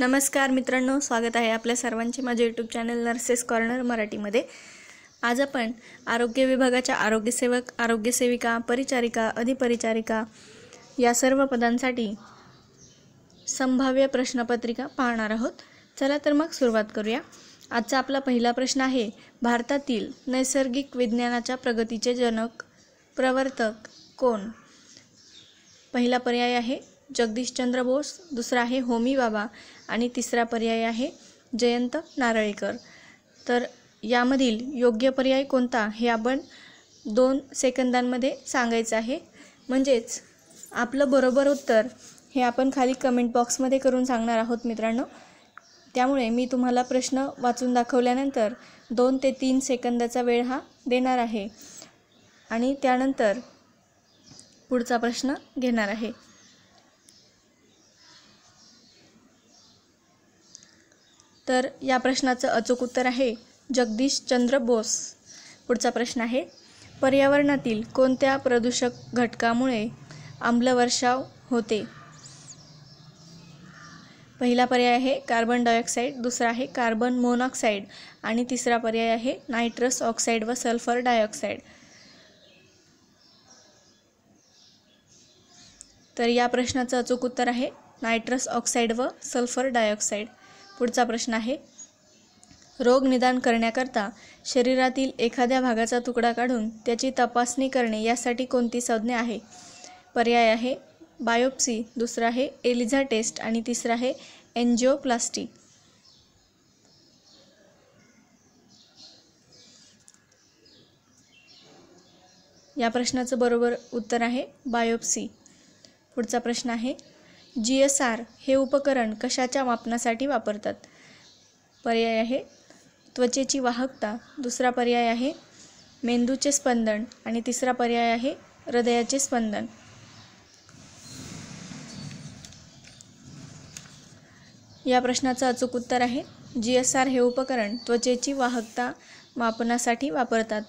नमस्कार मित्रांनो स्वागत आहे आपल्या सर्वांचे माझे यूट्यूब चॅनल नर्सेस कॉर्नर मराठीमध्ये आज आपण आरोग्य विभागाच्या आरोग्यसेवक आरोग्यसेविका परिचारिका अधिपरिचारिका या सर्व पदांसाठी संभाव्य प्रश्नपत्रिका पाहणार आहोत चला तर मग सुरुवात करूया आजचा आपला पहिला प्रश्न आहे भारतातील नैसर्गिक विज्ञानाच्या प्रगतीचे जनक प्रवर्तक कोण पहिला पर्याय आहे जगदीशचंद्र बोस दुसरा आहे होमी बाबा आणि तिसरा पर्याय आहे जयंत नारळीकर तर यामधील योग्य पर्याय कोणता हे आपण दोन सेकंदांमध्ये सांगायचं आहे म्हणजेच आपलं बरोबर उत्तर हे आपण खाली कमेंट बॉक्समध्ये करून सांगणार आहोत मित्रांनो त्यामुळे मी तुम्हाला प्रश्न वाचून दाखवल्यानंतर दोन ते तीन सेकंदाचा वेळ हा देणार आहे आणि त्यानंतर पुढचा प्रश्न घेणार आहे तर या प्रश्नाचं अचूक उत्तर आहे जगदीशचंद्र बोस पुढचा प्रश्न आहे पर्यावरणातील कोणत्या प्रदूषक घटकामुळे आम्लवर्षाव होते पहिला पर्याय आहे कार्बन डायऑक्साईड दुसरा आहे कार्बन मोनॉक्साईड आणि तिसरा पर्याय आहे नायट्रस ऑक्साईड व सल्फर डायऑक्साईड तर या प्रश्नाचं अचूक उत्तर आहे नायट्रस ऑक्साईड व सल्फर डायऑक्साईड पुढचा प्रश्न आहे रोग निदान करण्याकरता शरीरातील एखाद्या भागाचा तुकडा काढून त्याची तपासणी करणे यासाठी कोणती संज्ञा आहे पर्याय आहे बायोप्सी दुसरा आहे एलिझा टेस्ट आणि तिसरा आहे एन्जिओप्लास्टी या प्रश्नाचं बरोबर उत्तर आहे बायोप्सी पुढचा प्रश्न आहे जी एस आर हे उपकरण कशाच्या मापनासाठी वापरतात पर्याय आहे त्वचेची वाहकता दुसरा पर्याय आहे मेंदूचे स्पंदन आणि तिसरा पर्याय आहे हृदयाचे स्पंदन या प्रश्नाचं अचूक उत्तर आहे जी एस आर हे उपकरण त्वचेची वाहकता मापनासाठी वापरतात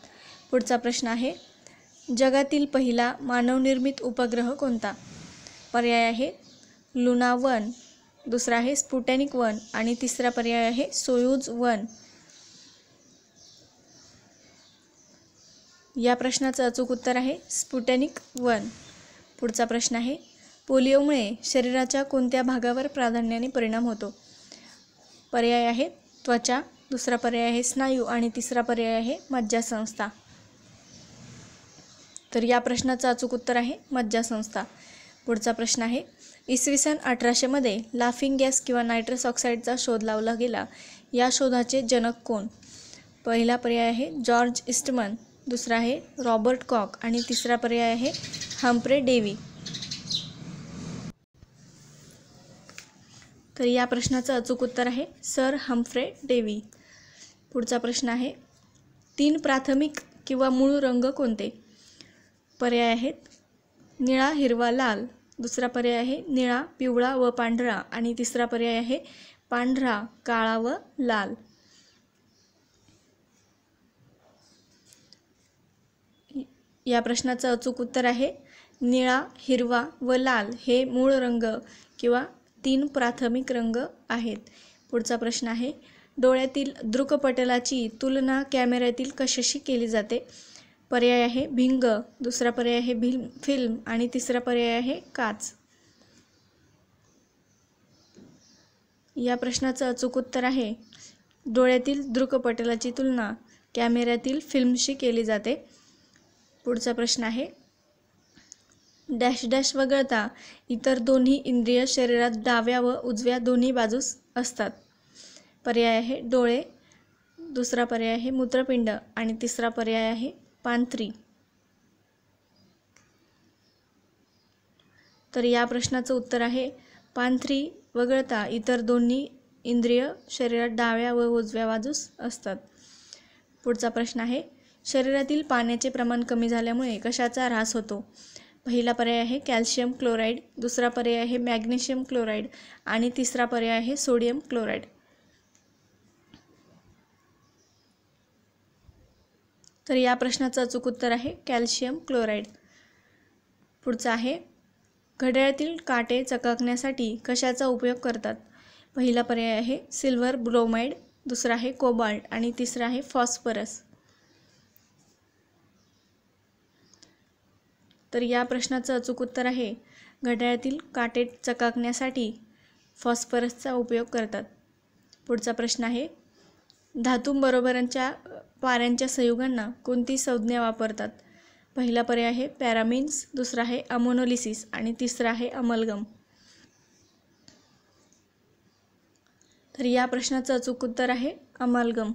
पुढचा प्रश्न आहे जगातील पहिला मानवनिर्मित उपग्रह कोणता पर्याय आहे लुना वन दुसरा आहे स्पुटॅनिक वन आणि तिसरा पर्याय आहे सोयूज वन या प्रश्नाचं अचूक उत्तर आहे स्पुटॅनिक वन पुढचा प्रश्न आहे पोलिओमुळे शरीराच्या कोणत्या भागावर प्राधान्याने परिणाम होतो पर्याय आहे त्वचा दुसरा पर्याय आहे स्नायू आणि तिसरा पर्याय आहे मज्जासंस्था तर या प्रश्नाचं अचूक उत्तर आहे मज्जासंस्था पुढचा प्रश्न आहे इसवी सन अठराशेमध्ये लाफिंग गॅस किंवा नायट्रस ऑक्साईडचा शोध लावला गेला या शोधाचे जनक कोण पहिला पर्याय आहे जॉर्ज इस्टमन दुसरा आहे रॉबर्ट कॉक आणि तिसरा पर्याय आहे हम्प्रे डेवी तर या प्रश्नाचं अचूक उत्तर आहे सर हम्फ्रे डेवी पुढचा प्रश्न आहे तीन प्राथमिक किंवा मूळ रंग कोणते पर्याय आहेत निळा हिरवा लाल दुसरा पर्याय आहे निळा पिवळा व पांढरा आणि तिसरा पर्याय आहे पांढरा काळा व लाल या प्रश्नाचं अचूक उत्तर आहे निळा हिरवा व लाल हे मूळ रंग किंवा तीन प्राथमिक रंग आहेत पुढचा प्रश्न आहे डोळ्यातील दृकपटलाची तुलना कॅमेऱ्यातील कशाशी केली जाते पर्याय आहे भिंग दुसरा पर्याय आहे भिल फिल्म आणि तिसरा पर्याय आहे काच या प्रश्नाचं अचूक उत्तर आहे डोळ्यातील दृकपटलाची तुलना कॅमेऱ्यातील फिल्मशी केली जाते पुढचा प्रश्न आहे डॅश डॅश वगळता इतर दोन्ही इंद्रिय शरीरात डाव्या व उजव्या दोन्ही बाजूस असतात पर्याय आहे डोळे दुसरा पर्याय आहे मूत्रपिंड आणि तिसरा पर्याय आहे पांथरी तर या प्रश्नाचं उत्तर आहे पांथरी वगळता इतर दोन्ही इंद्रिय शरीरात डाव्या व उजव्या बाजूस असतात पुढचा प्रश्न आहे शरीरातील पाण्याचे प्रमाण कमी झाल्यामुळे कशाचा ऱ्हास होतो पहिला पर्याय आहे कॅल्शियम क्लोराईड दुसरा पर्याय आहे मॅग्नेशियम क्लोराईड आणि तिसरा पर्याय आहे सोडियम क्लोराईड तर या प्रश्नाचं अचूक उत्तर आहे कॅल्शियम क्लोराईड पुढचं आहे घड्याळातील काटे चकाकण्यासाठी कशाचा उपयोग करतात पहिला पर्याय आहे सिल्वर ब्रोमाइड दुसरा आहे कोबाल्ट आणि तिसरा आहे फॉस्फरस तर या प्रश्नाचं अचूक उत्तर आहे घड्याळातील काटे चकाकण्यासाठी फॉस्फरसचा उपयोग करतात पुढचा प्रश्न आहे धातूंबरोबरांच्या पाऱ्यांच्या संयुगांना कोणती संज्ञा वापरतात पहिला पर्याय आहे पॅरामिन्स दुसरा आहे अमोनोलिसिस आणि तिसरा आहे अमलगम तर या प्रश्नाचं अचूक उत्तर आहे अमलगम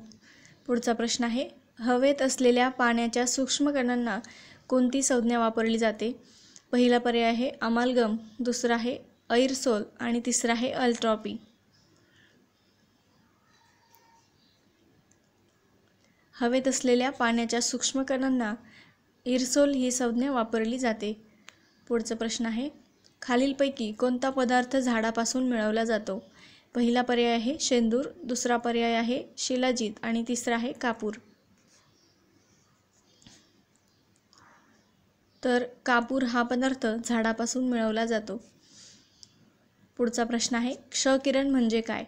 पुढचा प्रश्न आहे हवेत असलेल्या पाण्याच्या सूक्ष्मकणांना कोणती संज्ञा वापरली जाते पहिला पर्याय आहे अमालगम दुसरा आहे ऐरसोल आणि तिसरा आहे अल्ट्रॉपी हवेत असलेल्या पाण्याच्या सूक्ष्मकणांना इरसोल ही संज्ञा वापरली जाते पुढचा प्रश्न आहे खालीलपैकी कोणता पदार्थ झाडापासून मिळवला जातो पहिला पर्याय आहे शेंदूर दुसरा पर्याय आहे शिलाजीत आणि तिसरा आहे कापूर तर कापूर हा पदार्थ झाडापासून मिळवला जातो पुढचा प्रश्न आहे क्षकिरण म्हणजे काय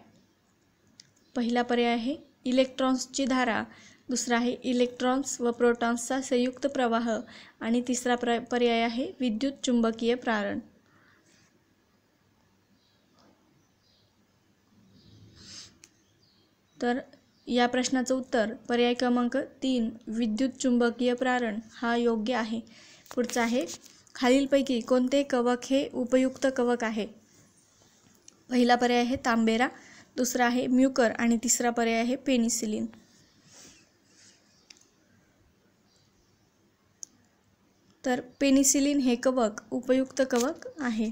पहिला पर्याय आहे इलेक्ट्रॉन्सची धारा दुसरा आहे इलेक्ट्रॉन्स व प्रोटॉन्सचा संयुक्त प्रवाह आणि तिसरा प्र पर्याय आहे विद्युत चुंबकीय प्रारण तर या प्रश्नाचं उत्तर पर्याय क्रमांक तीन विद्युत चुंबकीय प्रारण हा योग्य आहे पुढचा आहे खालीलपैकी कोणते कवक हे उपयुक्त कवक आहे पहिला पर्याय आहे तांबेरा दुसरा आहे म्युकर आणि तिसरा पर्याय आहे पेनिसिलिन तर पेनिसिलिन हे कवक उपयुक्त कवक आहे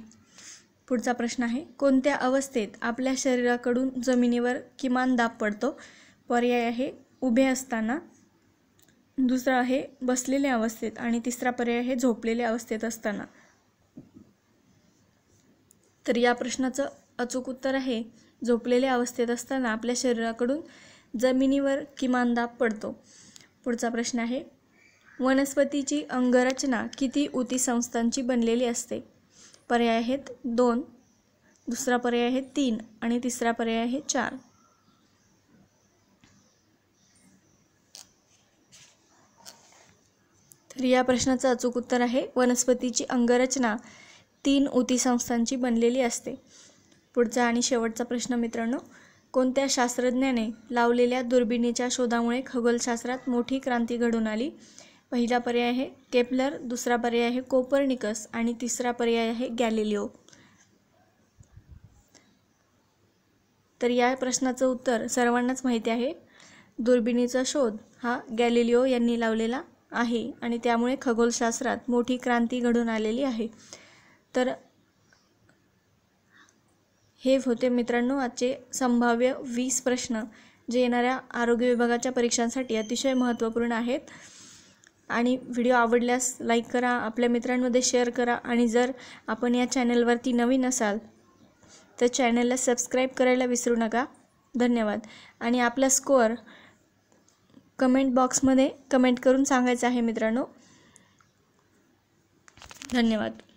पुढचा प्रश्न आहे कोणत्या अवस्थेत आपल्या शरीराकडून जमिनीवर किमान दाब पडतो पर्याय आहे उभे असताना दुसरा आहे बसलेल्या अवस्थेत आणि तिसरा पर्याय आहे झोपलेल्या अवस्थेत असताना तर या प्रश्नाचं अचूक उत्तर आहे झोपलेल्या अवस्थेत असताना आपल्या शरीराकडून जमिनीवर किमान दाब पडतो पुढचा प्रश्न आहे वनस्पतीची अंगरचना किती ऊती संस्थांची बनलेली असते पर्याय आहेत दोन दुसरा पर्याय आहे तीन आणि तिसरा पर्याय आहे चार तर या प्रश्नाचं अचूक उत्तर आहे वनस्पतीची अंगरचना तीन ऊती संस्थांची बनलेली असते पुढचा आणि शेवटचा प्रश्न मित्रांनो कोणत्या शास्त्रज्ञाने लावलेल्या दुर्बिणीच्या शोधामुळे खगोलशास्त्रात मोठी क्रांती घडून आली पहिला पर्याय आहे केपलर दुसरा पर्याय आहे कोपरनिकस आणि तिसरा पर्याय आहे गॅलिलिओ तर या प्रश्नाचं उत्तर सर्वांनाच माहिती आहे दुर्बिणीचा शोध हा गॅलिलिओ यांनी लावलेला आहे आणि त्यामुळे खगोलशास्त्रात मोठी क्रांती घडून आलेली आहे तर हे होते मित्रांनो आजचे संभाव्य वीस प्रश्न जे येणाऱ्या आरोग्य विभागाच्या परीक्षांसाठी अतिशय महत्त्वपूर्ण आहेत आणि व्हिडिओ आवडल्यास लाईक करा आपल्या मित्रांमध्ये शेअर करा आणि जर आपण या चॅनलवरती नवीन असाल तर चॅनलला सबस्क्राईब करायला विसरू नका धन्यवाद आणि आपला स्कोअर कमेंट बॉक्समध्ये कमेंट करून सांगायचं आहे मित्रांनो धन्यवाद